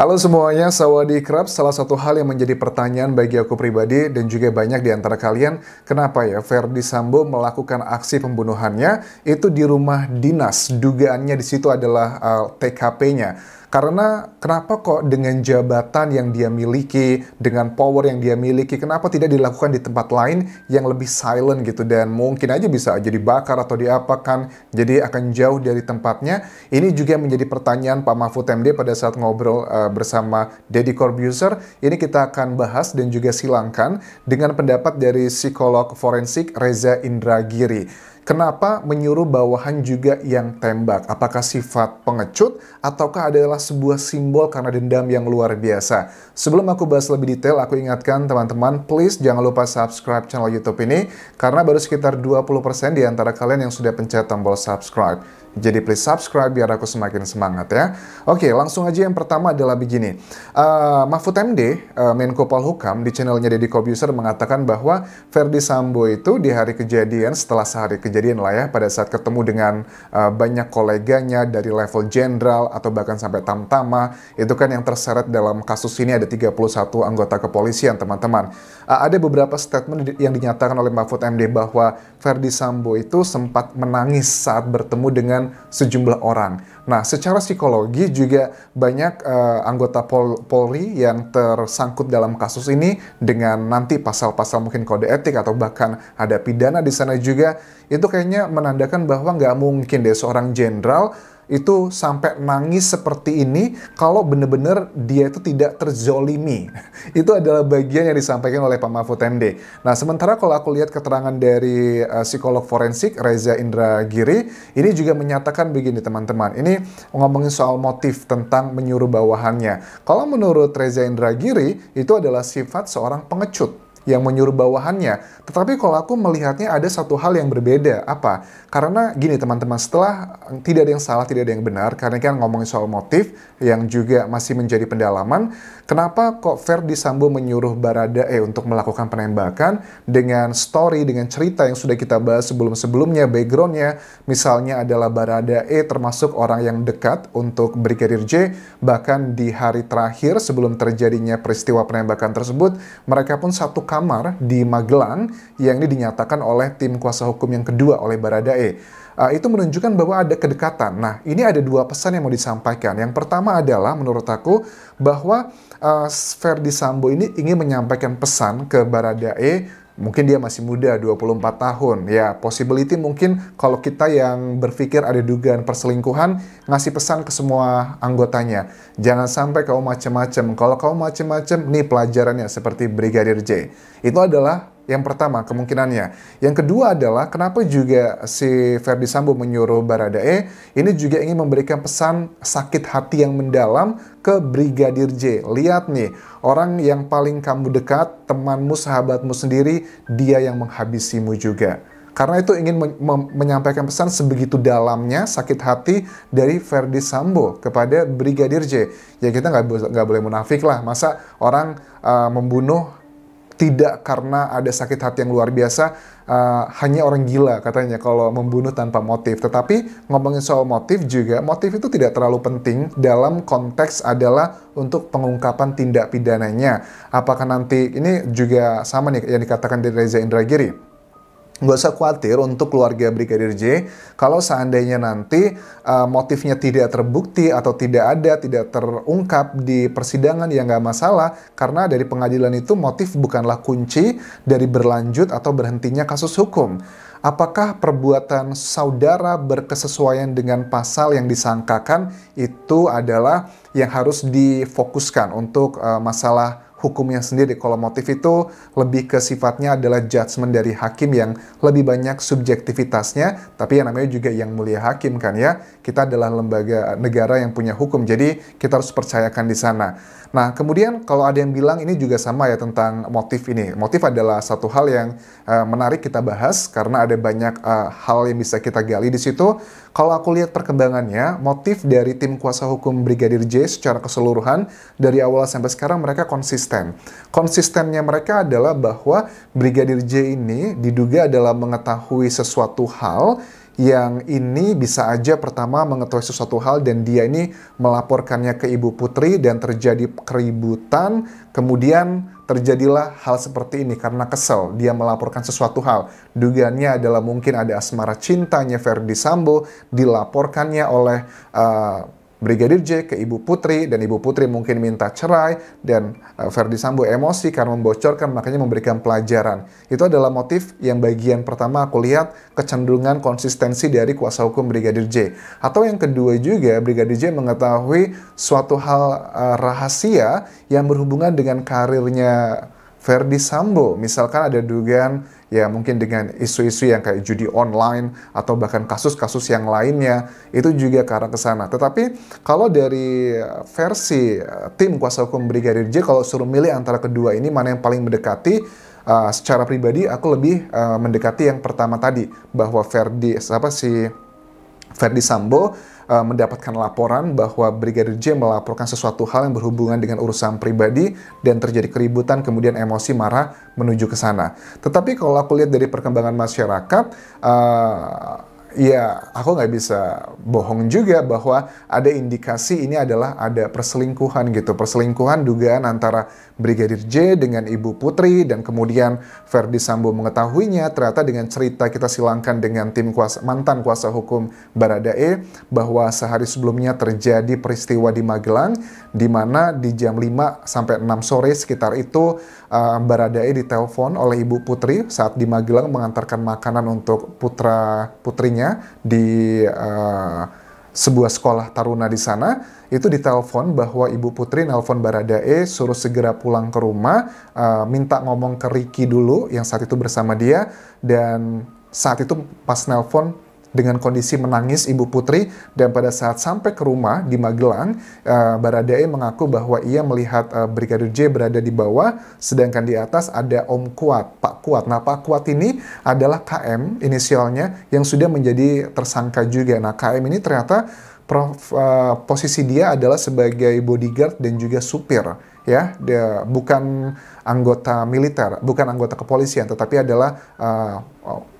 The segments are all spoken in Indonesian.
Halo semuanya, Sawadi Krab. Salah satu hal yang menjadi pertanyaan bagi aku pribadi dan juga banyak di antara kalian, kenapa ya Ferdi Sambo melakukan aksi pembunuhannya itu di rumah dinas? Dugaannya di situ adalah uh, eh, TKP-nya. Karena kenapa kok dengan jabatan yang dia miliki, dengan power yang dia miliki, kenapa tidak dilakukan di tempat lain yang lebih silent gitu dan mungkin aja bisa jadi bakar atau diapakan, jadi akan jauh dari tempatnya. Ini juga menjadi pertanyaan Pak Mahfud MD pada saat ngobrol uh, bersama Deddy Corbuzier. Ini kita akan bahas dan juga silangkan dengan pendapat dari psikolog forensik Reza Indragiri. Kenapa menyuruh bawahan juga yang tembak? Apakah sifat pengecut ataukah adalah sebuah simbol karena dendam yang luar biasa? Sebelum aku bahas lebih detail, aku ingatkan teman-teman, please jangan lupa subscribe channel YouTube ini karena baru sekitar 20% di antara kalian yang sudah pencet tombol subscribe. Jadi please subscribe biar aku semakin semangat ya. Oke, langsung aja yang pertama adalah begini. Uh, Mahfud MD, uh, eh, Menko Polhukam di channelnya Deddy Kobuser mengatakan bahwa Verdi Sambo itu di hari kejadian, setelah sehari kejadian lah ya, pada saat ketemu dengan uh, banyak koleganya dari level jenderal atau bahkan sampai tamtama, itu kan yang terseret dalam kasus ini ada 31 anggota kepolisian, teman-teman. Uh, ada beberapa statement yang dinyatakan oleh Mahfud MD bahwa Verdi Sambo itu sempat menangis saat bertemu dengan dengan sejumlah orang. Nah, secara psikologi juga banyak uh, anggota Pol Polri yang tersangkut dalam kasus ini dengan nanti pasal-pasal mungkin kode etik atau bahkan ada pidana di sana juga. Itu kayaknya menandakan bahwa nggak mungkin deh seorang jenderal itu sampai nangis seperti ini kalau benar-benar dia itu tidak terzolimi. itu adalah bagian yang disampaikan oleh Pak Mahfud MD. Nah, sementara kalau aku lihat keterangan dari uh, psikolog forensik Reza Indra Giri, ini juga menyatakan begini teman-teman. Ini ngomongin soal motif tentang menyuruh bawahannya. Kalau menurut Reza Indra Giri, itu adalah sifat seorang pengecut yang menyuruh bawahannya. Tetapi kalau aku melihatnya ada satu hal yang berbeda. Apa? Karena gini teman-teman, setelah eh, tidak ada yang salah, tidak ada yang benar, karena kan ngomongin soal motif yang juga masih menjadi pendalaman, Kenapa kok Verdi Sambo menyuruh Barada E untuk melakukan penembakan dengan story, dengan cerita yang sudah kita bahas sebelum-sebelumnya, backgroundnya misalnya adalah Barada E termasuk orang yang dekat untuk Brigadir J, bahkan di hari terakhir sebelum terjadinya peristiwa penembakan tersebut, mereka pun satu kamar di Magelang yang ini dinyatakan oleh tim kuasa hukum yang kedua oleh Barada E uh, itu menunjukkan bahwa ada kedekatan. Nah, ini ada dua pesan yang mau disampaikan. Yang pertama adalah menurut aku bahwa uh, Ferdi Sambo ini ingin menyampaikan pesan ke Baradae mungkin dia masih muda 24 tahun ya possibility mungkin kalau kita yang berpikir ada dugaan perselingkuhan ngasih pesan ke semua anggotanya jangan sampai kau macem-macem kalau kau macem-macem nih pelajarannya seperti Brigadir J itu adalah yang pertama kemungkinannya. Yang kedua adalah kenapa juga si Ferdi Sambo menyuruh Baradae ini juga ingin memberikan pesan sakit hati yang mendalam ke Brigadir J. Lihat nih, orang yang paling kamu dekat, temanmu, sahabatmu sendiri, dia yang menghabisimu juga. Karena itu ingin menyampaikan pesan sebegitu dalamnya sakit hati dari Ferdi Sambo kepada Brigadir J. Ya kita nggak bo boleh munafik lah, masa orang uh, membunuh tidak karena ada sakit hati yang luar biasa, uh, hanya orang gila katanya kalau membunuh tanpa motif. Tetapi ngomongin soal motif juga, motif itu tidak terlalu penting dalam konteks adalah untuk pengungkapan tindak pidananya. Apakah nanti ini juga sama nih yang dikatakan dari Reza Indragiri? nggak usah khawatir untuk keluarga Brigadir J kalau seandainya nanti uh, motifnya tidak terbukti atau tidak ada tidak terungkap di persidangan ya nggak masalah karena dari pengadilan itu motif bukanlah kunci dari berlanjut atau berhentinya kasus hukum apakah perbuatan saudara berkesesuaian dengan pasal yang disangkakan itu adalah yang harus difokuskan untuk uh, masalah hukumnya sendiri. Kalau motif itu lebih ke sifatnya adalah judgement dari hakim yang lebih banyak subjektivitasnya, tapi yang namanya juga yang mulia hakim kan ya. Kita adalah lembaga eh, negara yang punya hukum, jadi kita harus percayakan di sana. Nah, kemudian kalau ada yang bilang ini juga sama ya tentang motif ini. Motif adalah satu hal yang uh, menarik kita bahas karena ada ada banyak uh, hal yang bisa kita gali di situ. Kalau aku lihat perkembangannya, motif dari tim kuasa hukum Brigadir J secara keseluruhan dari awal sampai sekarang mereka konsisten. Konsistennya mereka adalah bahwa Brigadir J ini diduga adalah mengetahui sesuatu hal yang ini bisa aja pertama mengetahui sesuatu hal dan dia ini melaporkannya ke ibu putri dan terjadi keributan kemudian terjadilah hal seperti ini karena kesel dia melaporkan sesuatu hal dugaannya adalah mungkin ada asmara cintanya Ferdi Sambo dilaporkannya oleh uh, Brigadir J ke Ibu Putri dan Ibu Putri mungkin minta cerai dan uh, eh, Verdi Sambo emosi karena membocorkan makanya memberikan pelajaran. Itu adalah motif yang bagian pertama aku lihat kecenderungan konsistensi dari kuasa hukum Brigadir J. Atau yang kedua juga Brigadir J mengetahui suatu hal uh, rahasia yang berhubungan dengan karirnya Verdi Sambo. Misalkan ada dugaan ya mungkin dengan isu-isu yang kayak judi online atau bahkan kasus-kasus yang lainnya itu juga ke arah ke sana. Tetapi kalau dari eh, versi eh, tim kuasa hukum Brigadir J kalau suruh milih antara kedua ini mana yang paling mendekati uh, secara pribadi aku lebih uh, mendekati yang pertama tadi bahwa Ferdi, apa sih Ferdi Sambo Eh, mendapatkan laporan bahwa Brigadir J melaporkan sesuatu hal yang berhubungan dengan urusan pribadi dan terjadi keributan kemudian emosi marah menuju ke sana. Tetapi kalau aku lihat dari perkembangan masyarakat uh, ya aku nggak bisa bohong juga bahwa ada indikasi ini adalah ada perselingkuhan gitu. Perselingkuhan dugaan antara Brigadir J dengan Ibu Putri dan kemudian Verdi Sambo mengetahuinya ternyata dengan cerita kita silangkan dengan tim kuasa, mantan kuasa hukum Baradae bahwa sehari sebelumnya terjadi peristiwa di Magelang di mana di jam 5 sampai 6 sore sekitar itu uh, eh, Baradae ditelepon oleh Ibu Putri saat di Magelang mengantarkan makanan untuk putra putrinya di uh, sebuah sekolah taruna di sana itu ditelepon bahwa Ibu Putri nelpon Baradae suruh segera pulang ke rumah uh, minta ngomong ke Riki dulu yang saat itu bersama dia dan saat itu pas nelpon dengan kondisi menangis Ibu Putri dan pada saat sampai ke rumah di Magelang, uh, Baradae mengaku bahwa ia melihat eh, Brigadir J berada di bawah, sedangkan di atas ada Om Kuat, Pak Kuat. Nah, Pak Kuat ini adalah KM inisialnya yang sudah menjadi tersangka juga. Nah, KM ini ternyata prof, eh, posisi dia adalah sebagai bodyguard dan juga supir ya dia bukan anggota militer bukan anggota kepolisian tetapi adalah uh,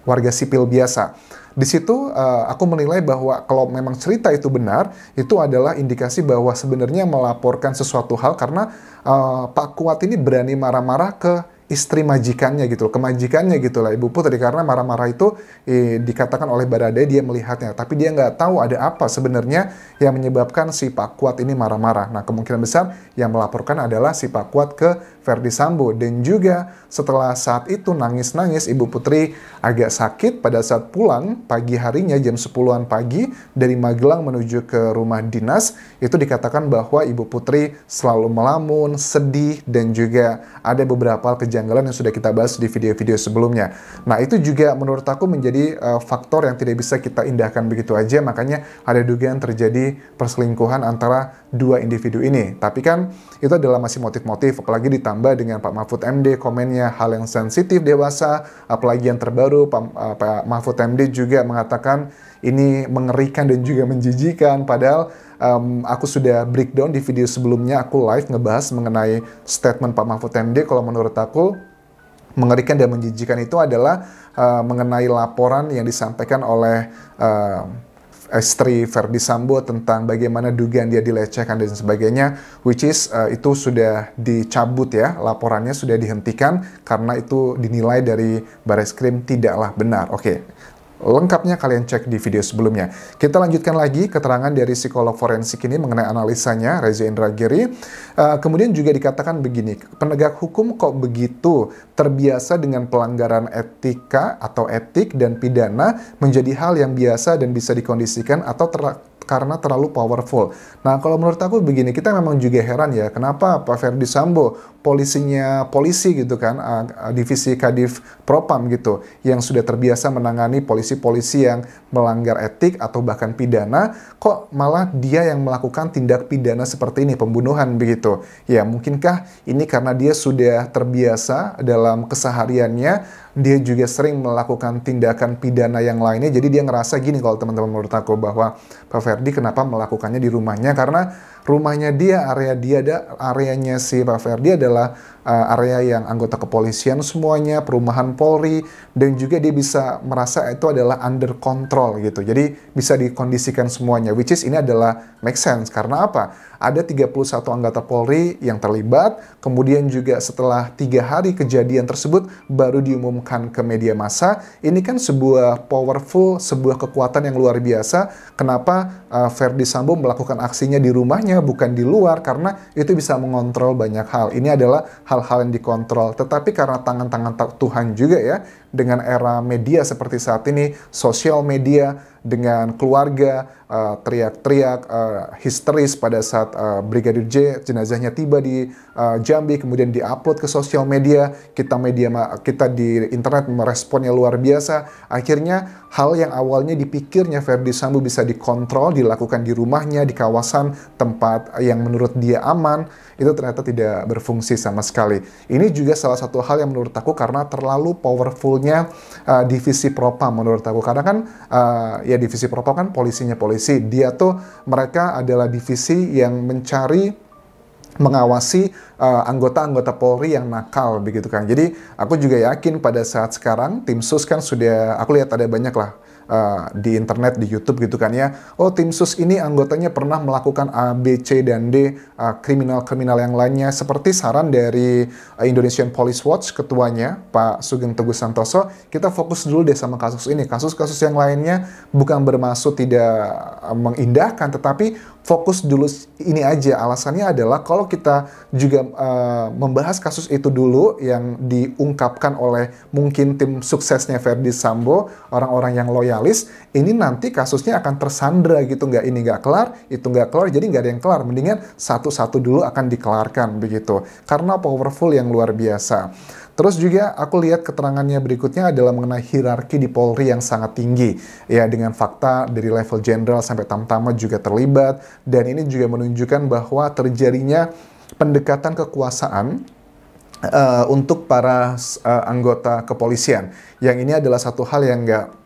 warga sipil biasa di situ uh, aku menilai bahwa kalau memang cerita itu benar, itu adalah indikasi bahwa sebenarnya melaporkan sesuatu hal karena uh, Pak Kuat ini berani marah-marah ke istri majikannya gitu loh, kemajikannya gitu lah Ibu Putri, tadi karena marah-marah itu eh, dikatakan oleh Baradei dia melihatnya, tapi dia nggak tahu ada apa sebenarnya yang menyebabkan si Pak Kuat ini marah-marah. Nah kemungkinan besar yang melaporkan adalah si Pak Kuat ke Verdi Sambo dan juga setelah saat itu nangis-nangis Ibu Putri agak sakit pada saat pulang pagi harinya jam 10-an pagi dari Magelang menuju ke rumah dinas itu dikatakan bahwa Ibu Putri selalu melamun, sedih dan juga ada beberapa kejanggalan yang sudah kita bahas di video-video sebelumnya. Nah, itu juga menurut aku menjadi uh, faktor yang tidak bisa kita indahkan begitu aja makanya ada dugaan terjadi perselingkuhan antara dua individu ini. Tapi kan itu adalah masih motif-motif, apalagi ditambah dengan Pak Mahfud MD komennya hal yang sensitif dewasa, apalagi yang terbaru Pak, eh, Pak Mahfud MD juga mengatakan ini mengerikan dan juga menjijikan. Padahal um, aku sudah breakdown di video sebelumnya, aku live ngebahas mengenai statement Pak Mahfud MD. Kalau menurut aku mengerikan dan menjijikan itu adalah uh, mengenai laporan yang disampaikan oleh uh, istri Verdi Sambo tentang bagaimana dugaan dia dilecehkan dan sebagainya, which is uh, itu sudah dicabut ya, laporannya sudah dihentikan karena itu dinilai dari Baris Krim tidaklah benar. Oke, okay. Lengkapnya kalian cek di video sebelumnya. Kita lanjutkan lagi keterangan dari psikolog forensik ini mengenai analisanya Reza Indragiri. Uh, eh, kemudian juga dikatakan begini, penegak hukum kok begitu terbiasa dengan pelanggaran etika atau etik dan pidana menjadi hal yang biasa dan bisa dikondisikan atau ter karena terlalu powerful. Nah, kalau menurut aku begini, kita memang juga heran ya, kenapa Pak Ferdi Sambo, polisinya polisi gitu kan, eh, eh, divisi Kadif Propam gitu, yang sudah terbiasa menangani polisi-polisi yang melanggar etik atau bahkan pidana, kok malah dia yang melakukan tindak pidana seperti ini, pembunuhan begitu. Ya, mungkinkah ini karena dia sudah terbiasa dalam kesehariannya dia juga sering melakukan tindakan pidana yang lainnya. Jadi dia ngerasa gini kalau teman-teman menurut aku bahwa Pak Ferdi kenapa melakukannya di rumahnya karena rumahnya dia, area dia ada areanya si Rafael dia adalah uh, area yang anggota kepolisian semuanya, perumahan Polri dan juga dia bisa merasa itu adalah under control gitu. Jadi bisa dikondisikan semuanya which is ini adalah make sense karena apa? Ada 31 anggota Polri yang terlibat, kemudian juga setelah tiga hari kejadian tersebut baru diumumkan ke media massa. Ini kan sebuah powerful, sebuah kekuatan yang luar biasa. Kenapa uh, eh, Verdi Sambo melakukan aksinya di rumahnya dalamnya, bukan di luar, karena itu bisa mengontrol banyak hal. Ini adalah hal-hal yang dikontrol. Tetapi karena tangan-tangan Tuhan juga ya, dengan era media seperti saat ini, sosial media dengan keluarga eh, teriak-teriak uh, histeris pada saat uh, Brigadir J jenazahnya tiba di uh, Jambi kemudian diupload ke sosial media, kita media kita di internet meresponnya luar biasa. Akhirnya hal yang awalnya dipikirnya Ferdi Sambo bisa dikontrol, dilakukan di rumahnya, di kawasan tempat yang menurut dia aman itu ternyata tidak berfungsi sama sekali. Ini juga salah satu hal yang menurut aku karena terlalu powerfulnya uh, divisi propam menurut aku. Karena kan uh, ya divisi propam kan polisinya polisi. Dia tuh mereka adalah divisi yang mencari mengawasi eh, anggota-anggota uh, Polri yang nakal begitu kan. Jadi aku juga yakin pada saat sekarang tim sus kan sudah aku lihat ada banyak lah uh, di internet di YouTube gitu kan ya oh tim sus ini anggotanya pernah melakukan A B C dan D eh, kriminal-kriminal uh, yang lainnya seperti saran dari uh, Indonesian Police Watch ketuanya Pak Sugeng Teguh Santoso kita fokus dulu deh sama kasus ini kasus-kasus yang lainnya bukan bermaksud tidak mengindahkan tetapi fokus dulu ini aja. Alasannya adalah kalau kita juga uh, membahas kasus itu dulu yang diungkapkan oleh mungkin tim suksesnya Ferdi Sambo, orang-orang yang loyalis, ini nanti kasusnya akan tersandra gitu, nggak ini nggak kelar, itu nggak kelar, jadi nggak ada yang kelar. Mendingan satu-satu dulu akan dikelarkan begitu, karena powerful yang luar biasa. Terus juga aku lihat keterangannya berikutnya adalah mengenai hierarki di Polri yang sangat tinggi. Ya, dengan fakta dari level jenderal sampai tamtama juga terlibat. Dan ini juga menunjukkan bahwa terjadinya pendekatan kekuasaan uh, untuk para uh, anggota kepolisian. Yang ini adalah satu hal yang nggak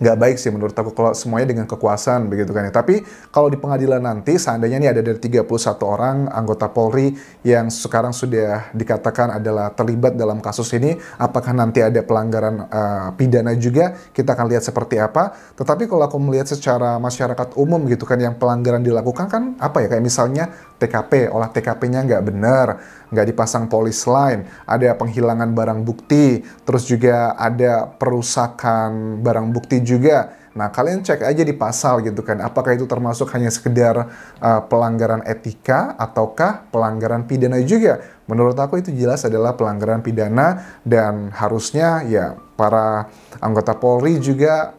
nggak baik sih menurut aku kalau semuanya dengan kekuasaan begitu kan ya. Tapi kalau di pengadilan nanti seandainya ini ada dari 31 orang anggota Polri yang sekarang sudah dikatakan adalah terlibat dalam kasus ini, apakah nanti ada pelanggaran uh, pidana juga? Kita akan lihat seperti apa. Tetapi kalau aku melihat secara masyarakat umum gitu kan yang pelanggaran dilakukan kan apa ya kayak misalnya TKP, olah TKP-nya nggak benar nggak dipasang polis lain, ada penghilangan barang bukti, terus juga ada perusakan barang bukti juga. Nah, kalian cek aja di pasal gitu kan, apakah itu termasuk hanya sekedar uh, pelanggaran etika ataukah pelanggaran pidana juga. Menurut aku itu jelas adalah pelanggaran pidana dan harusnya ya para anggota Polri juga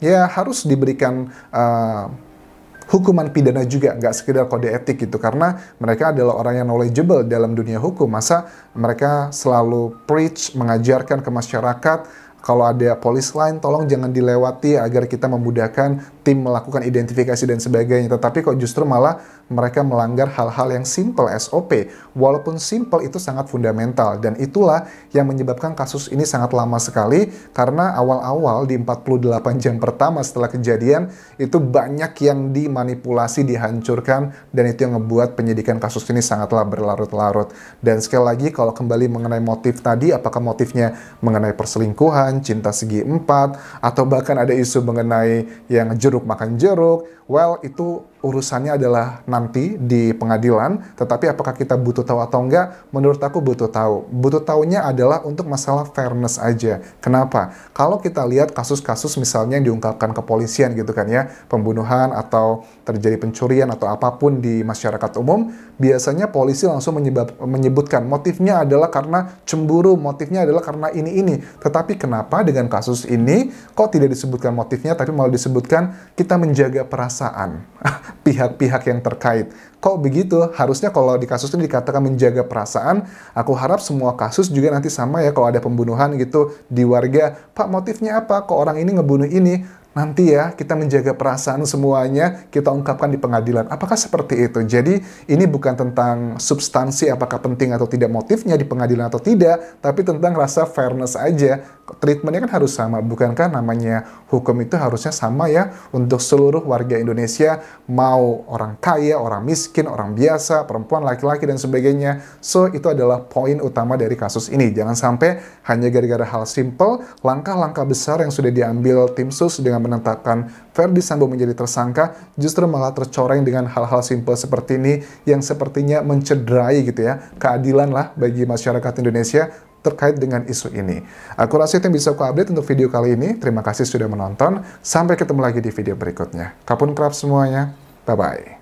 ya harus diberikan uh, hukuman pidana juga, nggak sekedar kode etik gitu, karena mereka adalah orang yang knowledgeable dalam dunia hukum. Masa mereka selalu preach, mengajarkan ke masyarakat, kalau ada polis lain tolong jangan dilewati agar kita memudahkan tim melakukan identifikasi dan sebagainya. Tetapi kok justru malah mereka melanggar hal-hal yang simple SOP. Walaupun simple itu sangat fundamental dan itulah yang menyebabkan kasus ini sangat lama sekali karena awal-awal di 48 jam pertama setelah kejadian itu banyak yang dimanipulasi, dihancurkan dan itu yang ngebuat penyidikan kasus ini sangatlah berlarut-larut. Dan sekali lagi kalau kembali mengenai motif tadi apakah motifnya mengenai perselingkuhan, cinta segi empat atau bahkan ada isu mengenai yang jur jeruk makan jeruk, well itu urusannya adalah nanti di pengadilan, tetapi apakah kita butuh tahu atau enggak? Menurut aku butuh tahu. Butuh tahunya adalah untuk masalah fairness aja. Kenapa? Kalau kita lihat kasus-kasus misalnya yang diungkapkan kepolisian gitu kan ya, pembunuhan atau terjadi pencurian atau apapun di masyarakat umum, biasanya polisi langsung menyebab, menyebutkan motifnya adalah karena cemburu, motifnya adalah karena ini ini. Tetapi kenapa dengan kasus ini kok tidak disebutkan motifnya tapi malah disebutkan kita menjaga perasaan? pihak-pihak yang terkait. Kok begitu? Harusnya kalau di kasus ini dikatakan menjaga perasaan, aku harap semua kasus juga nanti sama ya kalau ada pembunuhan gitu di warga. Pak, motifnya apa? Kok orang ini ngebunuh ini? Nanti ya, kita menjaga perasaan semuanya, kita ungkapkan di pengadilan. Apakah seperti itu? Jadi, ini bukan tentang substansi apakah penting atau tidak motifnya di pengadilan atau tidak, tapi tentang rasa fairness aja. Treatmentnya kan harus sama, bukankah namanya hukum itu harusnya sama ya untuk seluruh warga Indonesia, mau orang kaya, orang miskin, orang biasa, perempuan, laki-laki, dan sebagainya. So, itu adalah poin utama dari kasus ini. Jangan sampai hanya gara-gara hal simple, langkah-langkah besar yang sudah diambil tim sus dengan menetapkan Verdi Sambo menjadi tersangka justru malah tercoreng dengan hal-hal simpel seperti ini yang sepertinya mencederai gitu ya keadilan lah bagi masyarakat Indonesia terkait dengan isu ini. Aku rasa itu yang bisa aku update untuk video kali ini. Terima kasih sudah menonton. Sampai ketemu lagi di video berikutnya. Kapun kerap semuanya. Bye-bye.